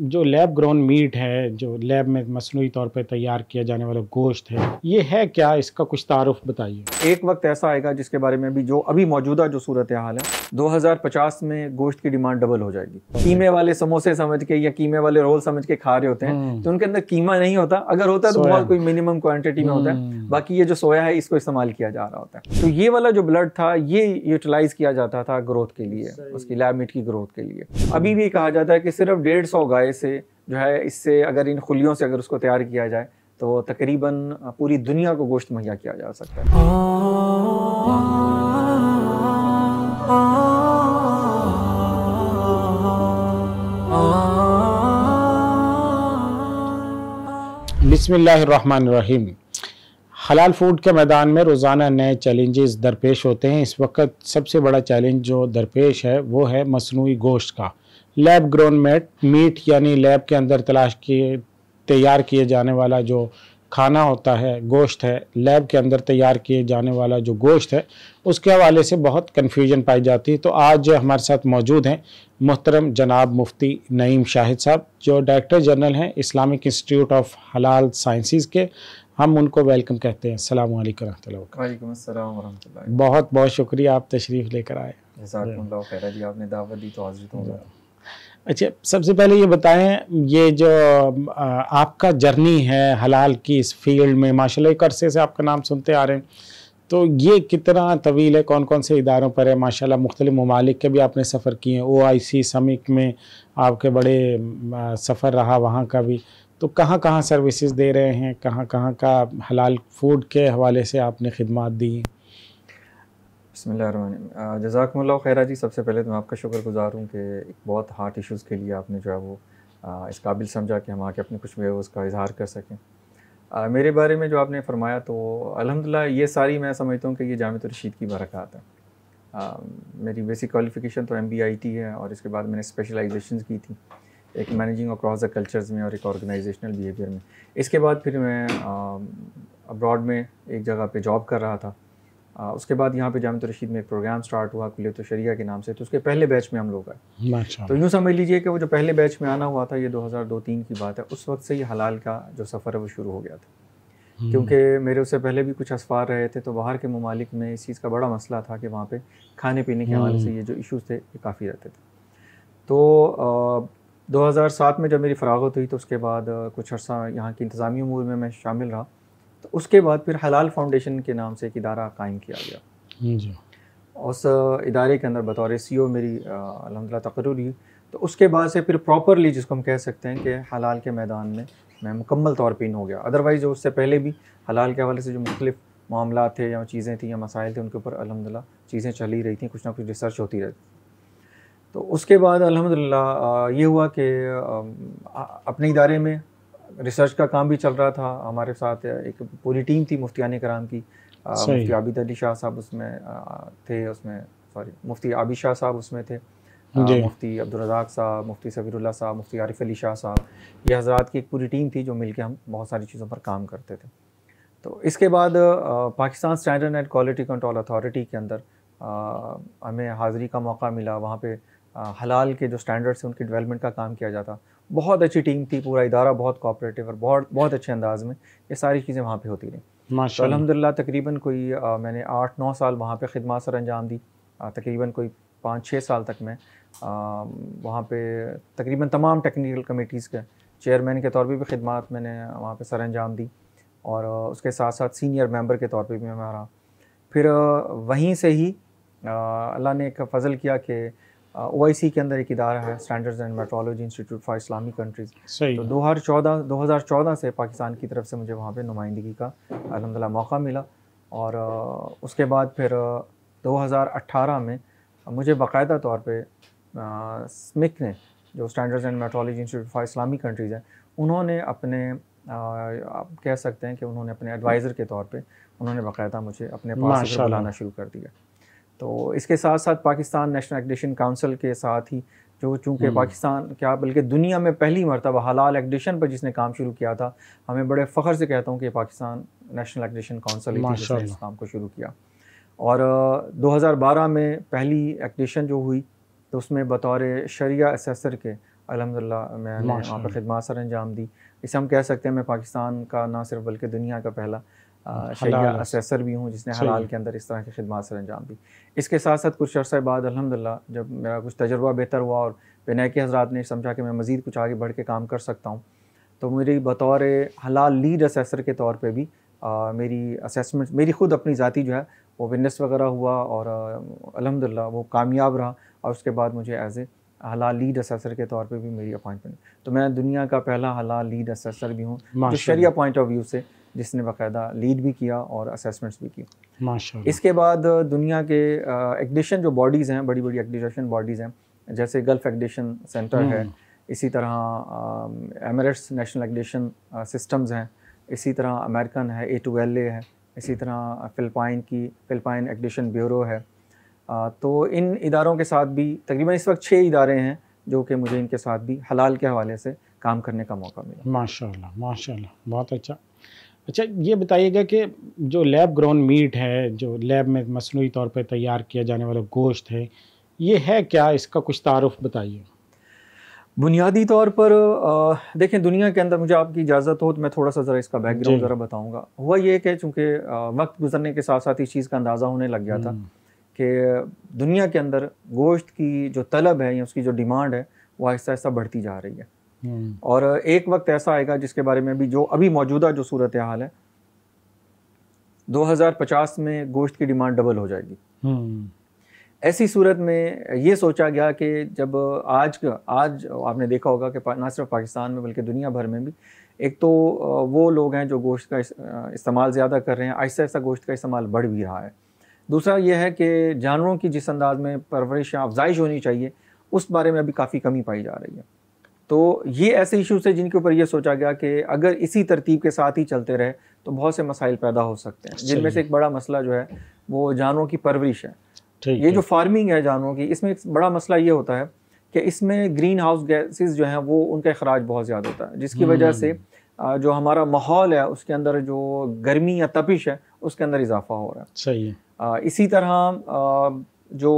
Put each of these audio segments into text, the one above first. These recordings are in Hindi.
जो लैब ग्रोन मीट है जो लैब में मसनू तौर पर तैयार किया जाने वाला गोश्त है ये है क्या इसका कुछ तारफ बताइए एक वक्त ऐसा आएगा जिसके बारे में भी जो अभी मौजूदा जो सूरत हाल है 2050 में गोश्त की डिमांड डबल हो जाएगी कीमे वाले समोसे समझ के या कीमे वाले रोल समझ के खा रहे होते हैं हम्म। तो उनके अंदर कीमा नहीं होता अगर होता है तो बहुत कोई मिनिमम क्वान्टिटी में होता है हम्म। बाकी ये जो सोया है इसको इस्तेमाल किया जा रहा होता है तो ये वाला जो ब्लड था ये यूटिलाइज किया जाता था ग्रोथ के लिए उसकी लैब मीट की ग्रोथ के लिए अभी भी कहा जाता है कि सिर्फ डेढ़ सौ गाय हवाले से जो है इससे अगर इन खुलियों से अगर उसको तैयार किया जाए तो तकरीबन पूरी दुनिया को गोश्त मुहैया किया जा सकता है बिसमीम हलाल फूड के मैदान में रोज़ाना नए चैलेंजेस दरपेश होते हैं इस वक्त सबसे बड़ा चैलेंज जो दरपेश है वो है मसनू गोश्त का लैब ग्रोन मेट मीट यानी लैब के अंदर तलाश किए तैयार किए जाने वाला जो खाना होता है गोश्त है लैब के अंदर तैयार किए जाने वाला जो गोश्त है उसके हवाले से बहुत कन्फ्यूजन पाई जाती है तो आज हमारे साथ मौजूद हैं मोहतरम जनाब मुफ्ती नईम शाहिद साहब जो डायरेक्टर जनरल हैं Islamic institute of halal sciences के हम उनको वेलकम कहते हैं अल्लाम वरहमल बहुत बहुत शुक्रिया आप तशरीफ़ लेकर आए आपने दावत दी तो हाजिर तो अच्छा सबसे पहले ये बताएं ये जो आपका जर्नी है हलाल की इस फील्ड में माशाल्लाह एक अरसे से आपका नाम सुनते आ रहे हैं तो ये कितना तवील है कौन कौन से इदारों पर है माशाल्लाह मुख्तलि ममालिक के भी आपने सफ़र किए हैं ओ आई सी समिक में आपके बड़े सफ़र रहा वहाँ का भी तो कहाँ कहाँ सर्विसेज दे रहे हैं कहाँ कहाँ का हलाल फूड के हवाले से आपने खिदमत दी हैं बसमिल जजाकमल्ला खैरा जी सबसे पहले तो मैं आपका शुक्र गुजार हूँ कि एक बहुत हार्ट इश्यूज़ के लिए आपने जो है वो आ, इस काबिल समझा कि हम आके अपने कुछ व्यूवर्स का इजहार कर सकें आ, मेरे बारे में जो आपने फरमाया तो अलहमदिल्ला ये सारी मैं समझता हूँ कि ये जामत रशीद की बरक़ात है आ, मेरी बेसिक क्वालिफ़िकेशन तो एम बी आई टी है और इसके बाद मैंने स्पेशलाइजेशन की थी एक मैनेजिंग अक्रॉस द कल्चर्स में और एक ऑर्गेनाइजेशनल बिहेवियर में इसके बाद फिर मैं अब्रॉड में एक जगह पर जॉब कर रहा था उसके बाद यहाँ पे जामत रशीद में एक प्रोग्राम स्टार्ट हुआ कुलियत शरिया के नाम से तो उसके पहले बैच में हम लोग आए तो यूँ समझ लीजिए कि वो जो पहले बैच में आना हुआ था ये 2002-3 की बात है उस वक्त से ही हलाल का जो सफ़र है वो शुरू हो गया था हम्म। क्योंकि मेरे उससे पहले भी कुछ असफार रहे थे तो बाहर के ममालिक में इस चीज़ का बड़ा मसला था कि वहाँ पर खाने पीने के हवाले से हम्म। ये जो इशूज़ थे ये काफ़ी रहते थे तो दो में जब मेरी फरागत हुई तो उसके बाद कुछ अर्सा यहाँ की इंतज़ामी उमूर में मैं शामिल रहा उसके बाद फिर हलाल फाउंडेशन के नाम से एक इदारा कायम किया गया हम्म, जी उस इदारे के अंदर बतौर सी ओ मेरी अलहमदिल्ला तकरूर हुई तो उसके बाद से फिर प्रॉपरली जिसको हम कह सकते हैं कि हलाल के मैदान में मैं मुकम्मल तौर पर इन हो गया अदरवाइज़ उससे पहले भी हलाल के हवाले से जो मुख्तलिफ मामला थे या चीज़ें थी या मसाइल थे उनके ऊपर अलहमदिल्ला चीज़ें चली रही थी कुछ ना कुछ रिसर्च होती रहती तो उसके बाद अलहमदिल्ला ये हुआ कि अपने इदारे में रिसर्च का काम भी चल रहा था हमारे साथ एक पूरी टीम थी मुफ्तियान कराम की मुफ्ती आबिद अली शाह साहब उसमें थे उसमें सॉरी मुफ्ती आबिद शाह साहब उसमें थे मुफ्ती अब्दुलरजाक साहब मुफ्ती सबीरुल्ला साहब मुफ्ती आरिफ अली शाह साहब ये हजरात की एक पूरी टीम थी जो मिलकर हम बहुत सारी चीज़ों पर काम करते थे तो इसके बाद Pakistan standard and quality control authority के अंदर हमें हाज़िरी का मौका मिला वहाँ पर हलाल के जो स्टैंडर्ड्स हैं उनकी डेवलपमेंट का काम किया जाता बहुत अच्छी टीम थी पूरा इदारा बहुत कोऑपरेटिव और बहुत बहुत अच्छे अंदाज में ये सारी चीज़ें वहाँ पर होती रहीं माशा अलहमदिल्ला तकरीबन कोई आ, मैंने आठ नौ साल वहाँ पे खदमात सर अंजाम दी तकरीबन कोई पाँच छः साल तक मैं वहाँ पे तकरीबन तमाम टेक्निकल कमेटीज़ के चेयरमैन के तौर पर भी, खदमात मैंने वहाँ पर सर अंजाम दी और उसके साथ साथ सीनियर मेंबर के तौर पर भी मैं रहा फिर वहीं से ही अल्लाह ने एक फ़ज़ल किया कि ओ आई सी के अंदर एक इदारा है standards and metrology institute for Islamic countries तो दो हज़ार चौदह दो हज़ार चौदह से पाकिस्तान की तरफ से मुझे वहाँ पर नुमाइंदगी का अलहमदिल्ला मौका मिला और उसके बाद फिर दो हज़ार में मुझे बाकायदा तौर पर स्मिक ने जो standards and metrology institute for Islamic countries हैं उन्होंने अपने आप कह सकते हैं कि उन्होंने अपने एडवाइज़र के तौर पर उन्होंने बाकायदा मुझे अपने पास बुलाना शुरू कर दिया तो इसके साथ साथ पाकिस्तान नेशनल एक्डिशन काउंसिल के साथ ही जो चूँकि हम्म। पाकिस्तान क्या बल्कि दुनिया में पहली मरतबा हलाल एक्डिशन पर जिसने काम शुरू किया था हमें बड़े फ़ख्र से कहता हूँ कि पाकिस्तान नेशनल एक्डिशन काउंसिल इस काम को शुरू किया और 2012 में पहली एक्डिशन जो हुई तो उसमें बतौर शरिया एसेसर के अलहमदिल्ला मैंने वहाँ पर खदमा सर अंजाम दी इसे हम कह सकते हैं मैं पाकिस्तान का ना सिर्फ बल्कि दुनिया का पहला हम्म, शैया भी हूँ जिसने हलाल के अंदर इस तरह की खदमात सर अंजाम दी इसके साथ साथ कुछ अर्सा बाद अलहमदिल्ला जब मेरा कुछ तजर्बा बेहतर हुआ और बिना के हजरात ने समझा कि मैं मज़ीद कुछ आगे बढ़ के काम कर सकता हूँ तो मेरी बतौर हलाल लीड असेसर के तौर पर भी आ, मेरी असेसमेंट मेरी खुद अपनी ज़ाती जो है वो विनस वगैरह हुआ और अलहमदिल्ला वो कामयाब रहा और उसके बाद मुझे एज ए हलाल लीड असेसर के तौर पर भी मेरी अपॉइंटमेंट तो मैं दुनिया का पहला हलाल लीड असेसर भी हूँ जो शरिया पॉइंट ऑफ व्यू से जिसने बाकायदा लीड भी किया और असेसमेंट्स भी किए माशा इसके बाद दुनिया के एक्डिशन जो बॉडीज़ हैं बड़ी बड़ी एक्डिशन बॉडीज़ हैं जैसे गल्फ एक्डिशन सेंटर है इसी तरह एमरेट्स नेशनल एक्डिशन सिस्टम्स हैं इसी तरह अमेरिकन है ए टू एल ए है इसी तरह फ़िलपाइन की फ़िलपाइन एक्डिशन ब्यूरो है आ, तो इन इदारों के साथ भी तकरीबन इस वक्त छः इदारे हैं जो कि मुझे इनके साथ भी हलाल के हवाले से काम करने का मौका मिला माशा माशा बहुत अच्छा अच्छा ये बताइएगा कि जो लैब ग्राउंड मीट है जो लैब में मसनू तौर पर तैयार किया जाने वाला गोश्त है ये है क्या इसका कुछ तारफ़ बताइए बुनियादी तौर पर आ, देखें दुनिया के अंदर मुझे आपकी इजाज़त हो तो मैं थोड़ा सा ज़रा इसका बैकग्राउंड ज़रा बताऊंगा हुआ ये कि चूँकि वक्त गुजरने के साथ साथ इस चीज़ का अंदाज़ा होने लग गया था हम्म। कि दुनिया के अंदर गोश्त की जो तलब है या उसकी जो डिमांड है वो आहिस्ता आहिस्ता बढ़ती जा रही है हम्म। और एक वक्त ऐसा आएगा जिसके बारे में भी जो अभी मौजूदा जो सूरत हाल है 2050 में गोश्त की डिमांड डबल हो जाएगी हम्म। ऐसी सूरत में ये सोचा गया कि जब आज आज आपने देखा होगा कि ना सिर्फ पाकिस्तान में बल्कि दुनिया भर में भी एक तो वो लोग हैं जो गोश्त का इस्तेमाल ज़्यादा कर रहे हैं ऐसा ऐसा गोश्त का इस्तेमाल बढ़ भी रहा है दूसरा यह है कि जानवरों की जिस अंदाज में परवरिश या अफजाइश होनी चाहिए उस बारे में अभी काफ़ी कमी पाई जा रही है तो ये ऐसे इश्यूज हैं जिनके ऊपर ये सोचा गया कि अगर इसी तरतीब के साथ ही चलते रहे तो बहुत से मसाइल पैदा हो सकते हैं जिनमें से एक बड़ा मसला जो है वो जानवरों की परवरिश है ये जो फार्मिंग है जानवरों की इसमें एक बड़ा मसला ये होता है कि इसमें ग्रीन हाउस गैसेज जो हैं वो उनका अखराज बहुत ज़्यादा होता है जिसकी हम्म। वजह से जो हमारा माहौल है उसके अंदर जो गर्मी या तपिश है उसके अंदर इजाफा हो रहा है सही है इसी तरह जो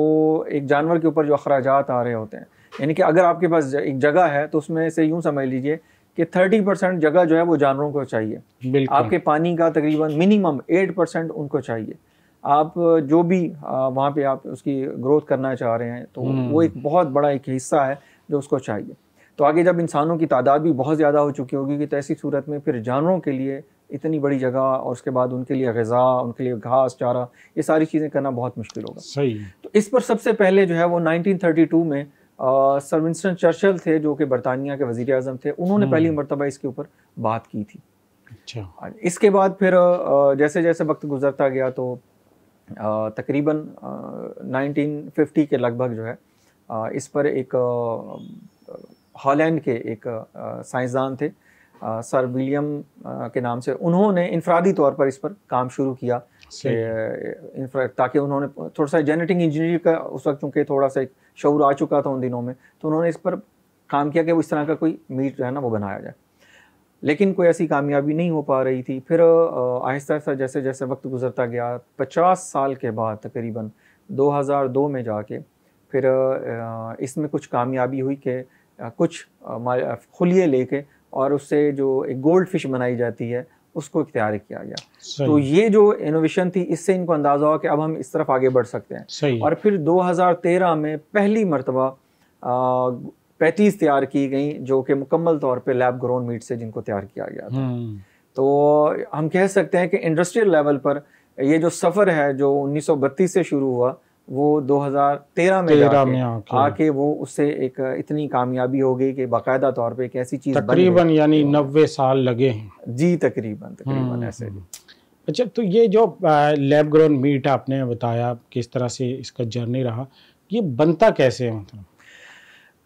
एक जानवर के ऊपर जो अखराज आ रहे होते हैं यानी कि अगर आपके पास एक जगह है तो उसमें से यूँ समझ लीजिए कि थर्टी परसेंट जगह जो है वो जानवरों को चाहिए आपके पानी का तकरीबन मिनिमम एट परसेंट उनको चाहिए आप जो भी वहाँ पे आप उसकी ग्रोथ करना चाह रहे हैं तो वो हम्म। एक बहुत बड़ा एक हिस्सा है जो उसको चाहिए तो आगे जब इंसानों की तादाद भी बहुत ज़्यादा हो चुकी होगी कि तो ऐसी सूरत में फिर जानवरों के लिए इतनी बड़ी जगह और उसके बाद उनके लिए गज़ा उनके लिए घास चारा ये सारी चीज़ें करना बहुत मुश्किल होगा सही तो इस पर सबसे पहले जो है वो 1932 में सर विंस्टन चर्चल थे जो कि बरतानिया के वजीर अजम थे उन्होंने हम्म। पहली मरतबा इसके ऊपर बात की थी अच्छा इसके बाद फिर जैसे जैसे वक्त गुजरता गया तो तकरीबन 1950 के लगभग जो है इस पर एक हॉलैंड के एक साइंसदान थे सर विलियम के नाम से उन्होंने इनफरादी तौर पर इस पर काम शुरू किया इनफैक्ट ताकि उन्होंने थोड़ा सा जेनेटिक इंजीनियरिंग का उस वक्त चूँकि थोड़ा सा एक शौर आ चुका था उन दिनों में तो उन्होंने इस पर काम किया कि वो इस तरह का कोई मीट जो है ना वो बनाया जाए लेकिन कोई ऐसी कामयाबी नहीं हो पा रही थी फिर आहिस्ता आहिस्ता जैसे जैसे वक्त गुजरता गया पचास साल के बाद तकरीबन 2002 में जाके फिर इसमें कुछ कामयाबी हुई कि कुछ खुलिए लेके और उससे जो एक गोल्ड फिश बनाई जाती है उसको इख्तियार किया गया तो ये जो इनोवेशन थी इससे इनको अंदाज़ा हुआ कि अब हम इस तरफ आगे बढ़ सकते हैं और फिर 2013 में पहली मरतबा पैतीस तैयार की गई जो कि मुकम्मल तौर पे लैब ग्रोन मीट से जिनको तैयार किया गया था हम्म। तो हम कह सकते हैं कि इंडस्ट्रियल लेवल पर ये जो सफ़र है जो 1932 से शुरू हुआ वो 2013 में तेरह में आके, आके वो उससे एक इतनी कामयाबी हो गई कि बाकायदा तौर पे एक ऐसी चीज तकरीबन यानी नब्बे साल लगे हैं जी तकरीबन तकरीबन हम्म, ऐसे हम्म। अच्छा तो ये जो लैब ग्रोन मीट आपने बताया किस तरह से इसका जर्नी रहा ये बनता कैसे है मतलब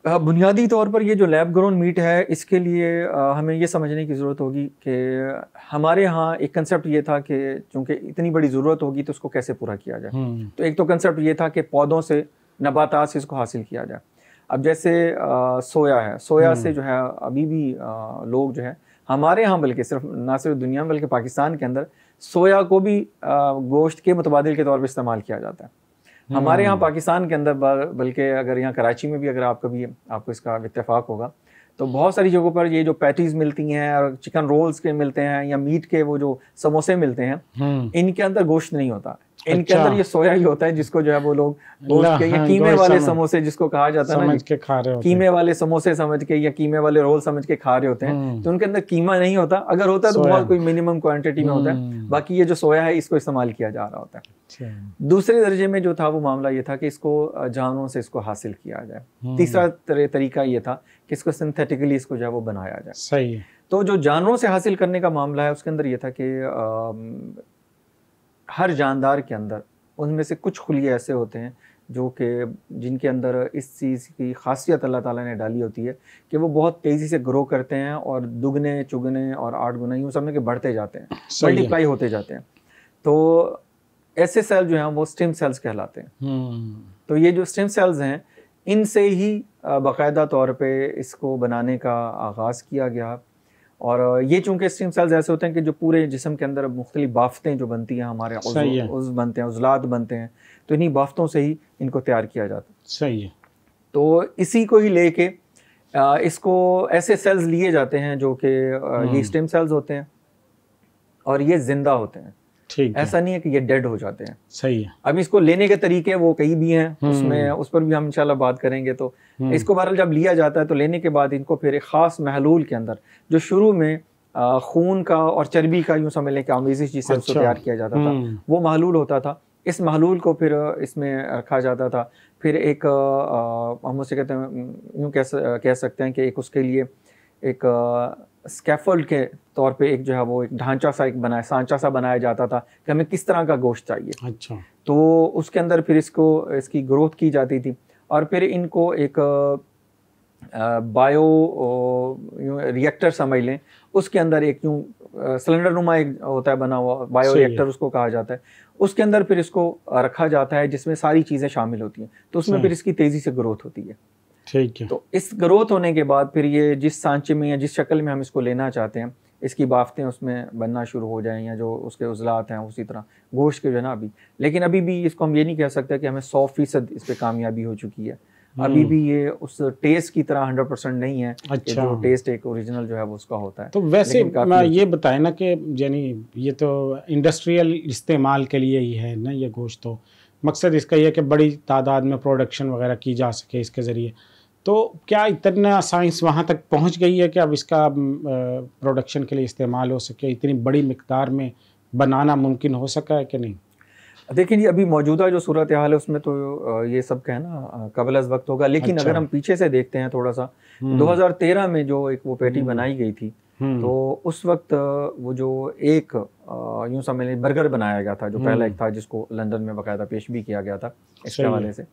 बुनियादी तौर पर ये जो लैब ग्रोन मीट है इसके लिए हमें ये समझने की ज़रूरत होगी कि हमारे यहाँ एक कंसेप्ट ये था कि चूँकि इतनी बड़ी ज़रूरत होगी तो उसको कैसे पूरा किया जाए हम्म। तो एक तो कंसेप्ट ये था कि पौधों से नबाता से इसको हासिल किया जाए अब जैसे आ, सोया है सोया से हम्म। जो है अभी भी आ, लोग जो है हमारे यहाँ बल्कि सिर्फ ना सिर्फ दुनिया में बल्कि पाकिस्तान के अंदर सोया को भी गोश्त के मुतबाद के तौर पर इस्तेमाल किया जाता है हमारे यहाँ हम्म। पाकिस्तान के अंदर बल्कि अगर यहाँ कराची में भी अगर आप कभी आपको इसका इतफाक़ होगा तो बहुत सारी जगहों पर ये जो पैटीज मिलती हैं और चिकन रोल्स के मिलते हैं या मीट के वो जो समोसे मिलते हैं हम्म। इनके अंदर गोश्त नहीं होता इनके अच्छा। अंदर ये सोया ही होता है जिसको जो है वो लोग हाँ, कीमे वाले समोसे जिसको कहा जाता है समझ खा रहे कीमे वाले समोसे समझ के या कीमे वाले रोल समझ के खा रहे होते हैं हम्म। तो उनके अंदर कीमा नहीं होता अगर होता है तो बहुत कोई मिनिमम क्वांटिटी में होता है हम्म। बाकी ये जो सोया है इसको इस्तेमाल किया जा रहा होता है अच्छा। दूसरे दर्जे में जो था वो मामला ये था कि इसको जानवरों से इसको हासिल किया जाए हम्म। तीसरा तरीका ये था कि इसको सिंथेटिकली इसको जो है वो बनाया जाए सही है तो जो जानवरों से हासिल करने का मामला है उसके अंदर ये था कि हर जानदार के अंदर उनमें से कुछ खुलिए ऐसे होते हैं जो कि जिनके अंदर इस चीज़ की खासियत अल्लाह ताला ने डाली होती है कि वो बहुत तेज़ी से ग्रो करते हैं और दुगने चुगने और आठ गुना यूँ समझ के बढ़ते जाते हैं मल्टीप्लाई होते जाते हैं तो ऐसे सेल जो हैं वो स्टेम सेल्स कहलाते हैं हम्म। तो ये जो स्टेम सेल्स हैं इनसे ही बाकायदा तौर पे इसको बनाने का आगाज़ किया गया और ये चूंकि स्टेम सेल्स ऐसे होते हैं कि जो पूरे जिसम के अंदर मुख्तलि बाफ्तें जो बनती हैं हमारे उज, उज बनते हैं उजलात बनते हैं तो इन्हीं बाफ्तों से ही इनको तैयार किया जाता है सही है तो इसी को ही लेके इसको ऐसे सेल्स लिए जाते हैं जो कि ये हम्म। स्टेम सेल्स होते हैं और ये ज़िंदा होते हैं ठीक ऐसा नहीं है कि ये डेड हो जाते हैं सही है अब इसको लेने के तरीके वो कई भी हैं हम्म। उसमें उस पर भी हम इंशाल्लाह बात करेंगे तो हम्म। इसको बहरहाल जब लिया जाता है तो लेने के बाद इनको फिर एक ख़ास महलूल के अंदर जो शुरू में खून का और चर्बी का यूँ समझ लें कि आमेजिश जिससे अच्छा। तैयार किया जाता था हम्म। वो महलूल होता था इस महलूल को फिर इसमें रखा जाता था फिर एक हम उसे कहते हैं यूँ कह सकते हैं कि एक उसके लिए एक स्कैफोल्ड के तौर पे एक जो है वो एक ढांचा सा एक बनाया सांचा सा बनाया जाता था कि हमें किस तरह का गोश्त चाहिए अच्छा तो उसके अंदर फिर इसको इसकी ग्रोथ की जाती थी और फिर इनको एक बायो रिएक्टर समझ लें उसके अंदर एक यूँ सिलेंडर नुमा एक होता है बना हुआ बायो रिएक्टर उसको कहा जाता है उसके अंदर फिर इसको रखा जाता है जिसमें सारी चीज़ें शामिल होती हैं तो उसमें फिर इसकी तेज़ी से ग्रोथ होती है ठीक है तो इस ग्रोथ होने के बाद फिर ये जिस सांचे में या जिस शक्ल में हम इसको लेना चाहते हैं इसकी बाफ्तें उसमें बनना शुरू हो जाएं या जो उसके उजलात हैं उसी तरह गोश्त के जो ना अभी लेकिन अभी भी इसको हम ये नहीं कह सकते कि हमें सौ फीसद इस पर कामयाबी हो चुकी है अभी हम्म। भी ये उस टेस्ट की तरह हंड्रेड परसेंट नहीं है अच्छा जो टेस्ट एक ओरिजिनल जो है वो उसका होता है तो वैसे मैं ये बताए ना कि यानी ये तो इंडस्ट्रियल इस्तेमाल के लिए ही है ना ये गोश्त तो मकसद इसका यह है कि बड़ी तादाद में प्रोडक्शन वगैरह की जा सके इसके ज़रिए तो क्या इतना साइंस वहाँ तक पहुँच गई है कि अब इसका प्रोडक्शन के लिए इस्तेमाल हो सके इतनी बड़ी मकदार में बनाना मुमकिन हो सका है कि नहीं देखिए ये अभी मौजूदा जो सूरत हाल है उसमें तो ये सब कहना कबल अज वक्त होगा लेकिन अच्छा। अगर हम पीछे से देखते हैं थोड़ा सा 2013 हम्म। में जो एक वो पेटी हम्म। बनाई गई थी हम्म। तो उस वक्त वो जो एक यूं समझ लें बर्गर बनाया गया था जो पहला एक था जिसको लंदन में बाकायदा पेश भी किया गया था इसके हवाले से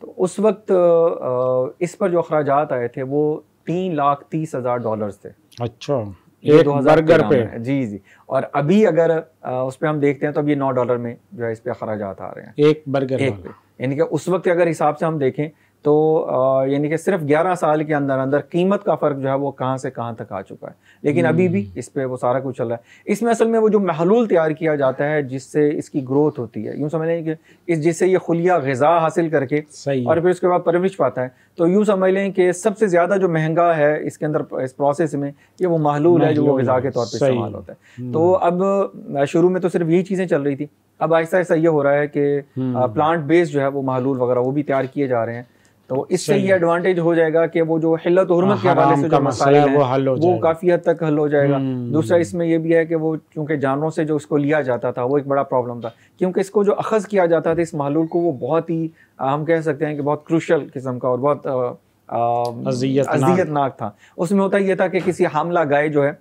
तो उस वक्त इस पर जो अखराज आए थे वो तीन लाख तीस हज़ार डॉलर थे अच्छा ये दो बर्गर पे जी जी और अभी अगर उस पर हम देखते हैं तो अब ये नौ डॉलर में जो है इस पे अखराज आ रहे हैं एक बर्गर एक पे यानी कि उस वक्त अगर हिसाब से हम देखें तो यानी कि सिर्फ 11 साल के अंदर अंदर कीमत का फ़र्क जो है वो कहाँ से कहाँ तक आ चुका है लेकिन अभी भी हम्म। इस पर वो सारा कुछ चल रहा है इसमें असल में वो जो महलूल तैयार किया जाता है जिससे इसकी ग्रोथ होती है यूँ समझ लें कि इस जिससे ये खुलिया गज़ा हासिल करके और फिर उसके बाद परवरिश पाता है तो यूँ समझ लें कि सबसे ज़्यादा जो महंगा है इसके अंदर इस प्रोसेस में ये वो महलूल है जो वो गज़ा के तौर पर इस्तेमाल होता है हम्म। तो अब शुरू में तो सिर्फ यही चीज़ें चल रही थी अब आहिस्ता आहिस्ता ये हो रहा है कि प्लांट हम्म। बेस्ड जो है वो महलूल वगैरह वो भी तैयार किए जा रहे हैं तो इससे ये एडवांटेज हो जाएगा कि वो जो हिल्लत हरमत के हाँ, हवाले से जो मसाइल है वो हल हो वो काफ़ी हद तक हल हो जाएगा हम्म। दूसरा इसमें यह भी है कि वो चूँकि जानवरों से जो उसको लिया जाता था वो एक बड़ा प्रॉब्लम था क्योंकि इसको जो अखज़ किया जाता था इस महलूल को वो बहुत ही हम कह सकते हैं कि बहुत क्रूशल किस्म का और बहुत अजियतनाक था उसमें होता यह था कि किसी हमला गाय जो है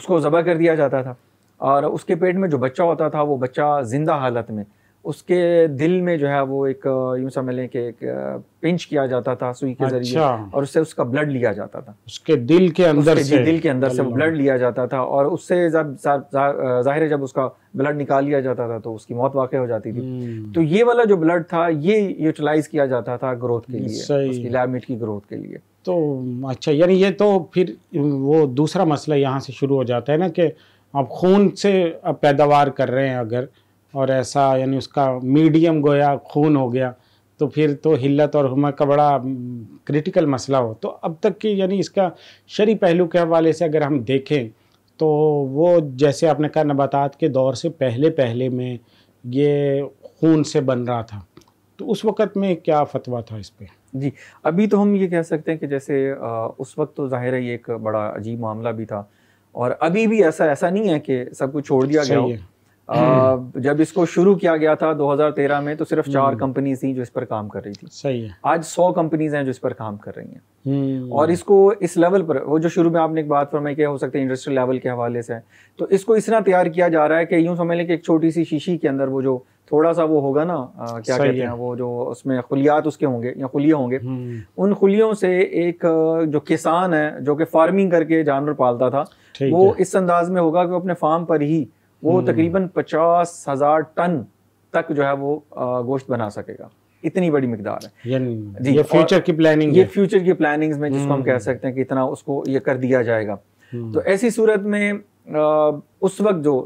उसको ज़बह कर दिया जाता था और उसके पेट में जो बच्चा होता था वो बच्चा जिंदा हालत में उसके दिल में जो है वो एक यूं समझ लें कि एक पिंच किया जाता था सुई के अच्छा। जरिए और उससे उसका ब्लड लिया जाता था उसके दिल के अंदर से दिल के अंदर से वो ब्लड लिया जाता था और उससे जब जाहिर है जब उसका ब्लड निकाल लिया जाता था तो उसकी मौत वाक़ हो जाती थी हम्म। तो ये वाला जो ब्लड था ये यूटिलाइज किया जाता था ग्रोथ के लिए उसकी लैबमिट की ग्रोथ के लिए तो अच्छा यानी ये तो फिर वो दूसरा मसला यहाँ से शुरू हो जाता है ना कि आप खून से पैदावार कर रहे हैं अगर और ऐसा यानी उसका मीडियम गोया खून हो गया तो फिर तो हिल्लत और हुमा का बड़ा क्रिटिकल मसला हो तो अब तक की यानी इसका शरी पहलू के हवाले से अगर हम देखें तो वो जैसे आपने कहा नबातात के दौर से पहले पहले में ये खून से बन रहा था तो उस वक़्त में क्या फतवा था इस पर जी अभी तो हम ये कह सकते हैं कि जैसे आ, उस वक्त तो जाहिर है ये एक बड़ा अजीब मामला भी था और अभी भी ऐसा ऐसा नहीं है कि सब कुछ छोड़ दिया गया हम्म। जब इसको शुरू किया गया था 2013 में तो सिर्फ हम्म। चार कंपनीज थी जो इस पर काम कर रही थी सही है आज सौ कंपनीज हैं जो इस पर काम कर रही हैं हम्म। और इसको इस लेवल पर वो जो शुरू में आपने एक बात फरमाई कि हो सकता है इंडस्ट्रियल लेवल के हवाले से तो इसको इस तरह तैयार किया जा रहा है कि यूं समझ लें कि एक छोटी सी शीशी के अंदर वो जो थोड़ा सा वो होगा ना आ, क्या कहते हैं वो जो उसमें खुलियात उसके होंगे या खुलिये होंगे उन खुलियों से एक जो किसान है जो कि फार्मिंग करके जानवर पालता था वो इस अंदाज में होगा कि अपने फार्म पर ही वो हम्म। तकरीबन पचास हजार टन तक जो है वो गोश्त बना सकेगा इतनी बड़ी मिकदार है ये, ये फ्यूचर की प्लानिंग ये फ्यूचर की प्लानिंग में जिसको हम कह हम्म। सकते हैं कि इतना उसको ये कर दिया जाएगा हम्म। तो ऐसी सूरत में उस वक्त जो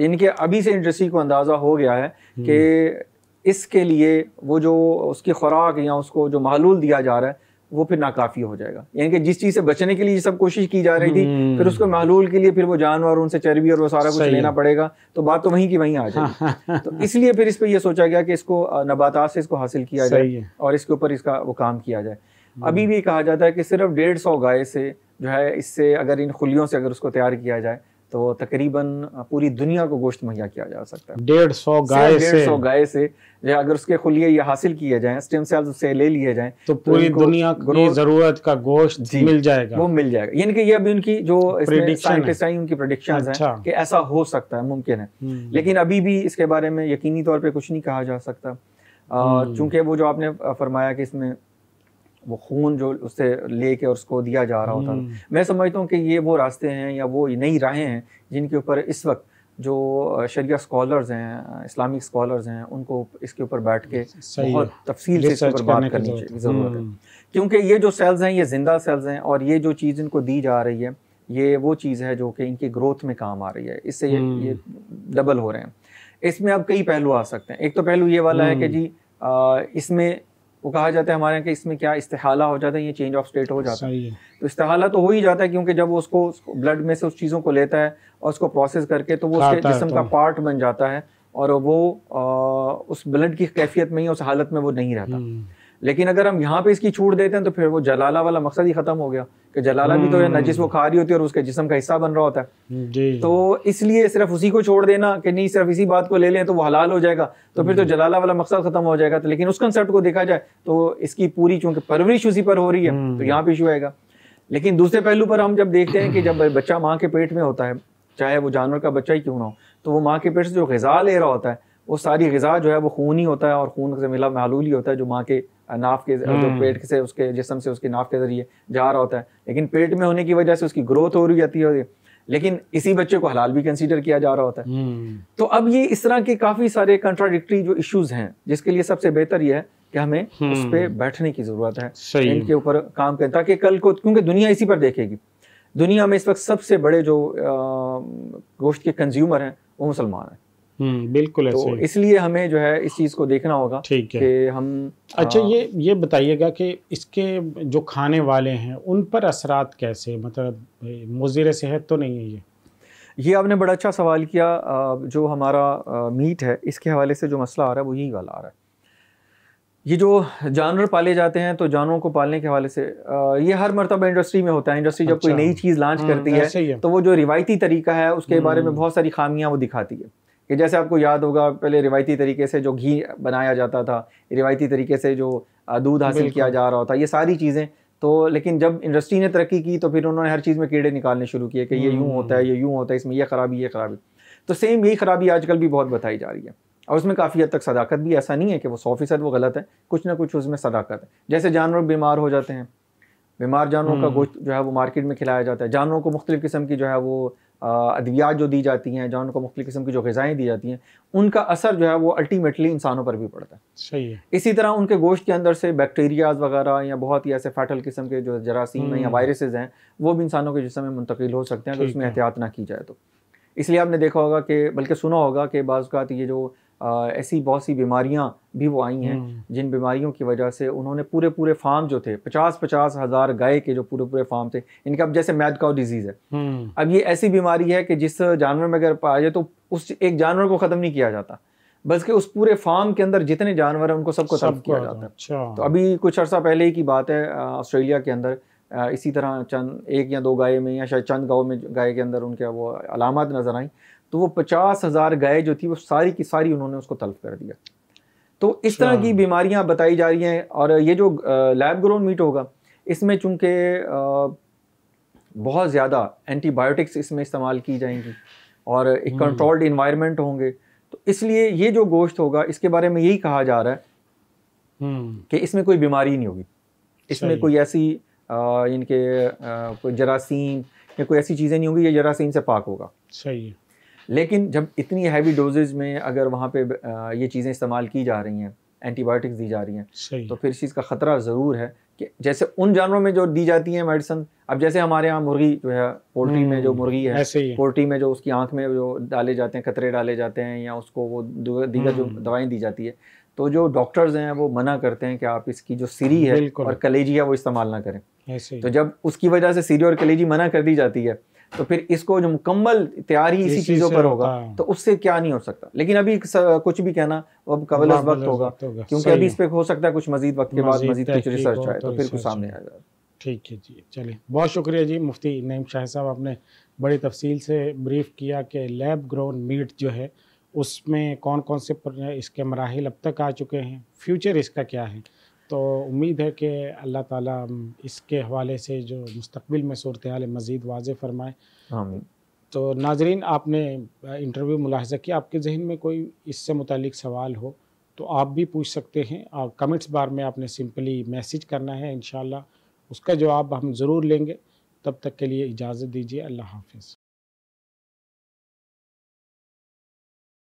यानी कि अभी से इंडस्ट्री को अंदाज़ा हो गया है कि इसके लिए वो जो उसकी खुराक या उसको जो महलूल दिया जा रहा है वो फिर नाकाफी हो जाएगा यानी कि जिस चीज से बचने के लिए सब कोशिश की जा रही थी हम्म। फिर उसको महलूल के लिए फिर वो जानवर उनसे चर्बी और वो सारा कुछ लेना पड़ेगा तो बात तो वहीं की वहीं आ जाएगी तो इसलिए फिर इस पर यह सोचा गया कि इसको नबाता से इसको हासिल किया जाए और इसके ऊपर इसका वो काम किया जाए हम्म। अभी भी कहा जाता है कि सिर्फ डेढ़ सौ गाय से जो है इससे अगर इन खुलियों से अगर उसको तैयार किया जाए तो तकरीबन पूरी दुनिया को गोश्त मुहैया किया जा सकता है डेढ़ सौ गाय से सौ गाय से या अगर उसके खुलिए ये हासिल किए जाएं स्टेम सेल्स उससे ले लिए जाएं तो, तो पूरी तो दुनिया को जरूरत का गोश्त मिल जाएगा वो मिल जाएगा यानी कि ये अभी उनकी जो साइंटिस्ट आई उनकी प्रोडिक्शन अच्छा। है कि ऐसा हो सकता है मुमकिन है हम्म। लेकिन अभी भी इसके बारे में यकीनी तौर पर कुछ नहीं कहा जा सकता हम्म। चूंकि वो जो आपने फरमाया कि इसमें वो खून जो उससे लेके और उसको दिया जा रहा होता हम्म। मैं समझता हूँ कि ये वो रास्ते हैं या वो नई राहें हैं जिनके ऊपर इस वक्त जो शरिया स्कॉलर्स हैं इस्लामिक स्कॉलर्स हैं उनको इसके ऊपर बैठ के बहुत तफसील से इसके ऊपर बात करनी चाहिए ज़रूरत है हम्म। क्योंकि ये जो सेल्स हैं ये जिंदा सेल्स हैं और ये जो चीज़ इनको दी जा रही है ये वो चीज़ है जो कि इनकी ग्रोथ में काम आ रही है इससे ये ये डबल हम्म। हो रहे हैं इसमें अब कई पहलू आ सकते हैं एक तो पहलू ये वाला है कि जी इसमें वो कहा जाता है हमारे यहाँ कि इसमें क्या इस्तेहाला हो जाता है ये चेंज ऑफ स्टेट हो जाता है तो इस्तेहाला तो हो ही जाता है क्योंकि जब वो उसको, ब्लड में से उस चीज़ों को लेता है और उसको प्रोसेस करके तो वो उसके जिसम तो। का पार्ट बन जाता है और वो आ, उस ब्लड की कैफियत में ही उस हालत में वो नहीं रहता हम्म। लेकिन अगर हम यहाँ पे इसकी छूट देते हैं तो फिर वो जलाला वाला मकसद ही खत्म हो गया कि जलाला भी तो ये नजिस वो हम्म। खा रही होती है और उसके जिसम का हिस्सा बन रहा होता है तो इसलिए सिर्फ उसी को छोड़ देना कि नहीं सिर्फ इसी बात को ले लें तो वो हलाल हो जाएगा तो फिर तो हम्म। जलाला वाला मकसद खत्म हो जाएगा तो लेकिन उस कंसेप्ट को देखा जाए तो इसकी पूरी चूंकि परवरिश उसी पर हो रही है तो हम्म। यहाँ पे इशू आएगा लेकिन दूसरे पहलू पर हम जब देखते हैं कि जब बच्चा माँ के पेट में होता है चाहे वो जानवर का बच्चा ही क्यों ना हो तो वो माँ के पेट से जो गज़ा ले रहा होता है वो सारी गज़ा जो है वो खून ही होता है और खून से मिला महलूल ही होता है जो माँ के नाफ के जो हम्म। पेट से उसके जिसम से उसके नाफ के जरिए जा रहा होता है लेकिन पेट में होने की वजह से उसकी ग्रोथ हो रही जाती है लेकिन इसी बच्चे को हलाल भी कंसीडर किया जा रहा होता है हम्म। तो अब ये इस तरह के काफी सारे कंट्राडिक्टी जो इश्यूज हैं जिसके लिए सबसे बेहतर ये है कि हमें उस पर हम्म। बैठने की जरूरत है इनके ऊपर काम करें ताकि कल को क्योंकि दुनिया इसी पर देखेगी दुनिया में इस वक्त सबसे बड़े जो गोश्त के कंज्यूमर हैं वो मुसलमान हैं हम्म, बिल्कुल तो इसलिए हमें जो है इस चीज़ को देखना होगा ठीक है कि हम अच्छा आ, हाँ। ये ये बताइएगा कि इसके जो खाने वाले हैं उन पर असरात कैसे मतलब मुजिर सेहत तो नहीं है ये ये आपने बड़ा अच्छा सवाल किया जो हमारा मीट है इसके हवाले से जो मसला आ रहा है वो यही वाला आ रहा है ये जो जानवर पाले जाते हैं तो जानवरों को पालने के हवाले से ये हर मरतबा इंडस्ट्री में होता है इंडस्ट्री जब कोई अच्छा। नई चीज़ लॉन्च हम्म, करती है, है तो वो जो रिवायती तरीका है उसके बारे में हम्म। बहुत सारी खामियां वो दिखाती है कि जैसे आपको याद होगा पहले रिवायती तरीके से जो घी बनाया जाता था रिवायती तरीके से जो दूध हासिल किया जा रहा था ये सारी चीज़ें तो लेकिन जब इंडस्ट्री ने तरक्की की तो फिर उन्होंने हर चीज़ में कीड़े निकालने शुरू किए कि ये यूँ हम्म। होता है ये यूँ होता है इसमें यह खराबी ये खराबी तो सेम यही खराबी आजकल भी बहुत बताई जा रही है और उसमें काफ़ी हद तक सदाकत भी ऐसा नहीं है कि वो सौ फीसद वो गलत है कुछ ना कुछ उसमें सदाकत है जैसे जानवर बीमार हो जाते हैं बीमार जानवरों का हम्म। गोश्त जो है वो मार्केट में खिलाया जाता है जानवरों को मुख्तलिफ़ किस्म की जो है वो अद्वियात जो दी जाती हैं जहाँ को मुख्तु किस्म की जो गज़ाएँ दी जाती हैं उनका असर जो है वो अल्टीमेटली इंसानों पर भी पड़ता है सही है इसी तरह उनके गोश्त के अंदर से बैक्टीरियाज वगैरह या बहुत ही ऐसे फैटल किस्म के जो जरासीम हैं या वायरसेज हम्म। हैं वो भी इंसानों के जिसमें मुंतकिल हो सकते हैं अगर उसमें एहतियात ना की जाए तो इसलिए आपने देखा होगा कि बल्कि सुना होगा कि बाज़ात ये जो ऐसी बहुत सी बीमारियाँ भी वो आई हैं हम्म। जिन बीमारियों की वजह से उन्होंने पूरे पूरे फार्म जो थे पचास पचास हज़ार गाय के जो पूरे पूरे फार्म थे इनका अब जैसे मैद डिजीज़ है हम्म। अब ये ऐसी बीमारी है कि जिस जानवर में अगर पाया जाए तो उस एक जानवर को ख़त्म नहीं किया जाता बल्कि उस पूरे फार्म के अंदर जितने जानवर हैं उनको सबको सब किया जाता है अच्छा। तो अभी कुछ अर्सा पहले ही की बात है ऑस्ट्रेलिया के अंदर इसी तरह चंद एक या दो गाय में या शायद चंद गाँव में गाय के अंदर उनके वो अलामत नज़र आई तो वो पचास हज़ार गाय जो थी वो सारी की सारी उन्होंने उसको तलफ कर दिया तो इस अच्छा। तरह की बीमारियां बताई जा रही हैं और ये जो लैब ग्रोन मीट होगा इसमें चूंकि बहुत ज़्यादा एंटीबायोटिक्स इसमें इस्तेमाल की जाएंगी और एक कंट्रोल्ड हम्म। इन्वायरमेंट होंगे तो इसलिए ये जो गोश्त होगा इसके बारे में यही कहा जा रहा है हम्म। कि इसमें कोई बीमारी नहीं होगी इसमें कोई ऐसी इनके कोई जरासीम या कोई ऐसी चीज़ें नहीं होंगी ये जरासीम से पाक होगा सही है लेकिन जब इतनी हैवी डोजेज में अगर वहाँ पे ये चीज़ें इस्तेमाल की जा रही हैं एंटीबायोटिक्स दी जा रही हैं तो फिर इस चीज़ का ख़तरा ज़रूर है कि जैसे उन जानवरों में जो दी जाती है मेडिसन अब जैसे हमारे यहाँ मुर्गी जो है पोल्ट्री में जो हम्म, मुर्गी है पोल्ट्री में जो उसकी आँख में जो डाले जाते हैं कतरे डाले जाते हैं या उसको वो दीगर जो हम्म। दवाएं दी जाती है तो जो डॉक्टर्स हैं वो मना करते हैं कि आप इसकी जो सीरी है और कलेजी है वो इस्तेमाल ना करें तो जब उसकी वजह से सीरी और कलेजी मना कर दी जाती है तो फिर इसको जो मुकम्मल तैयारी इसी चीज़ों पर होगा हाँ। तो उससे क्या नहीं हो सकता लेकिन अभी कुछ भी कहना अब कबल हाँ, वक्त होगा क्योंकि अभी इस पर हो सकता है कुछ मजीद वक्त के बाद मजीद कुछ रिसर्च आए तो, तो फिर कुछ सामने आ जाए ठीक है जी चलिए बहुत शुक्रिया जी मुफ्ती नईम शाह साहब आपने बड़ी तफसील से ब्रीफ किया कि लैब ग्रोन मीट जो है उसमें कौन कौन से इसके मराहल अब तक आ चुके हैं फ्यूचर इसका क्या है तो उम्मीद है कि अल्लाह ताला इसके हवाले से जो मुस्तबिल में सूरत हाल मज़ीद वाज फरमाए तो नाजरीन आपने इंटरव्यू मुलाहजा किया आपके जहन में कोई इससे मुतलिक सवाल हो तो आप भी पूछ सकते हैं और कमेंट्स बार में आपने सिंपली मैसेज करना है इन उसका जवाब हम ज़रूर लेंगे तब तक के लिए इजाज़त दीजिए अल्लाह हाफिज़